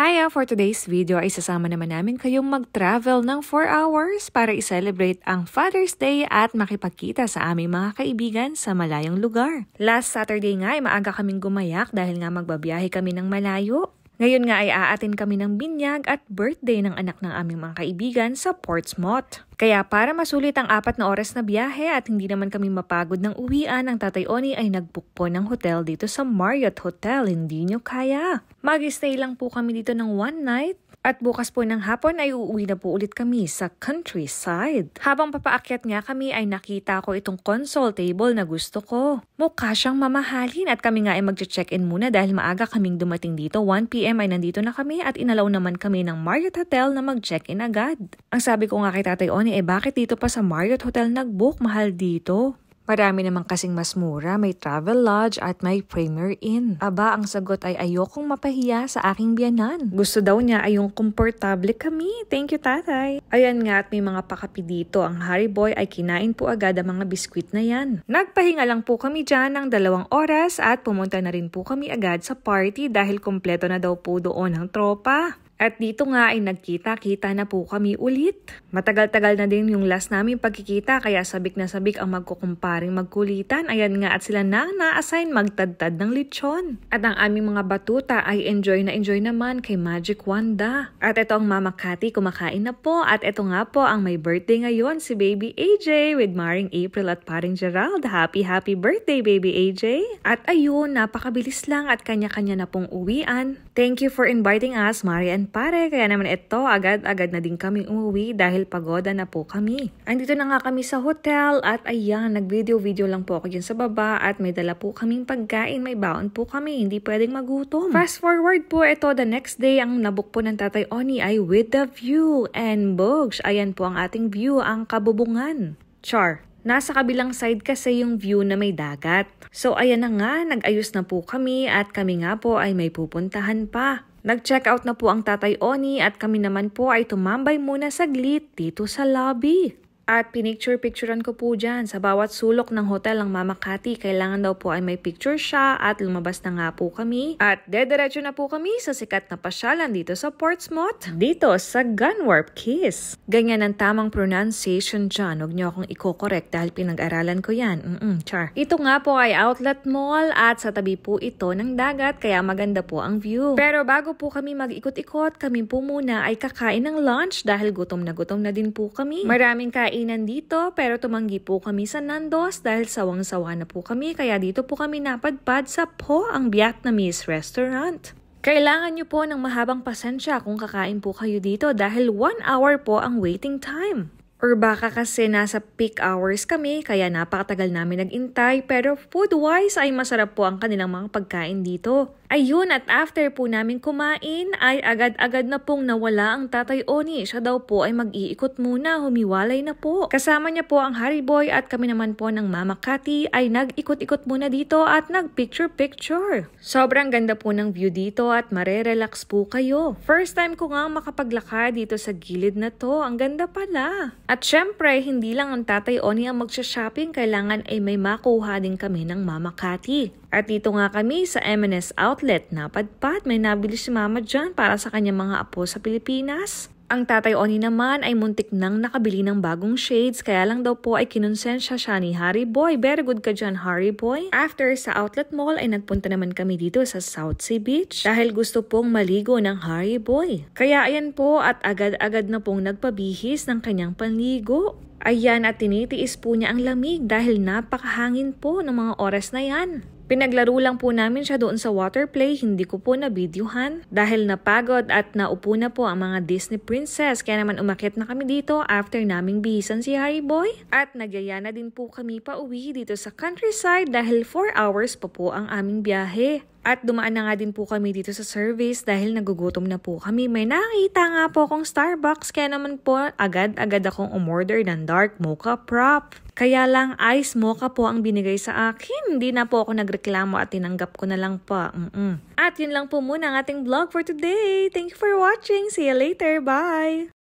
Kaya for today's video ay sasama naman namin kayong mag-travel ng 4 hours para i-celebrate ang Father's Day at makipagkita sa aming mga kaibigan sa malayong lugar. Last Saturday nga ay maaga kaming gumayak dahil nga magbabiyahe kami ng malayo ngayon nga ay aatin kami ng binyag at birthday ng anak ng aming mga kaibigan sa Portsmouth. Kaya para masulit ang apat na oras na biyahe at hindi naman kami mapagod ng uwian, ang tatay Oni ay nagbook po ng hotel dito sa Marriott Hotel. Hindi nyo kaya. Mag-stay lang po kami dito ng one night at bukas po ng hapon ay uuwi na po ulit kami sa countryside. Habang papaakyat nga kami ay nakita ko itong console table na gusto ko. Mukha siyang mamahalin at kami nga ay magche-check-in muna dahil maaga kaming dumating dito. 1pm ay nandito na kami at inalaw naman kami ng Marriott Hotel na mag-check-in agad. Ang sabi ko nga kay Tatay Oni eh bakit dito pa sa Marriott Hotel nag-book? Mahal dito. Marami naman kasing mas mura, may travel lodge at may Premier Inn. Aba, ang sagot ay ayokong mapahiya sa aking biyanan. Gusto daw niya ay yung komportable kami. Thank you, tatay. Ayan nga at may mga pakapi dito. Ang Harry Boy ay kinain po agad ang mga biskwit na yan. Nagpahinga lang po kami dyan ng dalawang oras at pumunta na rin po kami agad sa party dahil kompleto na daw po doon ang tropa. At dito nga ay nagkita-kita na po kami ulit. Matagal-tagal na din yung last namin pagkikita kaya sabik na sabik ang magkukumparing magkulitan. Ayan nga at sila na na-assign magtadtad ng lechon. At ang aming mga batuta ay enjoy na enjoy naman kay Magic Wanda. At ito ang Mama Cathy kumakain na po at ito nga po ang may birthday ngayon si Baby AJ with Maring April at paring Gerald. Happy happy birthday Baby AJ! At ayun, napakabilis lang at kanya-kanya na pong uwian. Thank you for inviting us, Mari and pare, kaya naman ito, agad-agad na din kami umuwi dahil pagoda na po kami. Andito na nga kami sa hotel at ayan, nag-video-video lang po ako dyan sa baba at may dala po kaming pagkain, may baon po kami, hindi pwedeng magutom. Fast forward po ito, the next day, ang nabuk po ng Tatay Oni ay with the view and books. Ayan po ang ating view, ang kabubungan. Char. Nasa kabilang side kasi yung view na may dagat. So ayan na nga, nag-ayos na po kami at kami nga po ay may pupuntahan pa. Nag-check out na po ang tatay Oni at kami naman po ay tumambay muna saglit dito sa lobby. At pinicture-picturean ko po dyan sa bawat sulok ng hotel ng Mama Cathy. Kailangan daw po ay may picture siya at lumabas na nga po kami. At dederecho na po kami sa sikat na pasyalan dito sa Portsmouth, dito sa Gunwarp Kiss. Ganyan ang tamang pronunciation dyan. Huwag niyo akong ikokorek dahil pinag-aralan ko yan. Mm-mm, char. Ito nga po ay outlet mall at sa tabi po ito ng dagat kaya maganda po ang view. Pero bago po kami mag-ikot-ikot, kami po muna ay kakain ng lunch dahil gutom na gutom na din po kami. Maraming kain kainan dito pero tumanggi po kami sa Nandos dahil sawang-sawa na po kami kaya dito po kami napadpad sa Po ang Vietnamese restaurant. Kailangan nyo po ng mahabang pasensya kung kakain po kayo dito dahil 1 hour po ang waiting time. Or baka kasi nasa peak hours kami kaya napakatagal namin nagintay pero food-wise ay masarap po ang kanilang mga pagkain dito. Ayun at after po namin kumain ay agad-agad na pong nawala ang tatay Oni. Siya daw po ay mag-iikot muna, humiwalay na po. Kasama niya po ang Harry Boy at kami naman po ng Mama Cathy ay nag-ikot-ikot muna dito at nag-picture-picture. Sobrang ganda po ng view dito at marerelax po kayo. First time ko nga makapaglakad dito sa gilid na to. Ang ganda pala. At syempre, hindi lang ang tatay Oni ang magsha-shopping. Kailangan ay may makuha din kami ng Mama Cathy. At dito nga kami sa M&S Outlet na padpat may nabili si mama dyan para sa kanyang mga apo sa Pilipinas. Ang tatay Oni naman ay muntik nang nakabili ng bagong shades kaya lang daw po ay kinonsensya siya ni Harry Boy. Very good ka dyan, Harry Boy. After sa outlet mall ay nagpunta naman kami dito sa South Sea Beach dahil gusto pong maligo ng Harry Boy. Kaya ayan po at agad-agad na pong nagpabihis ng kanyang panligo. Ayan at tinitiis po niya ang lamig dahil napakahangin po ng mga oras na yan. Pinaglaro lang po namin siya doon sa water play, hindi ko po na dahil napagod at naupo na po ang mga Disney princess. Kaya naman umakit na kami dito after naming bihisan si Harry Boy. At nagyaya na din po kami pa uwi dito sa countryside dahil 4 hours pa po ang aming biyahe. At dumaan na nga din po kami dito sa service dahil nagugutom na po kami. May nakita nga po akong Starbucks kaya naman po agad-agad akong umorder ng dark mocha prop. Kaya lang ice mocha po ang binigay sa akin. Hindi na po ako nagreklamo at tinanggap ko na lang pa. Mm-mm. At yun lang po muna ang ating vlog for today. Thank you for watching. See you later. Bye!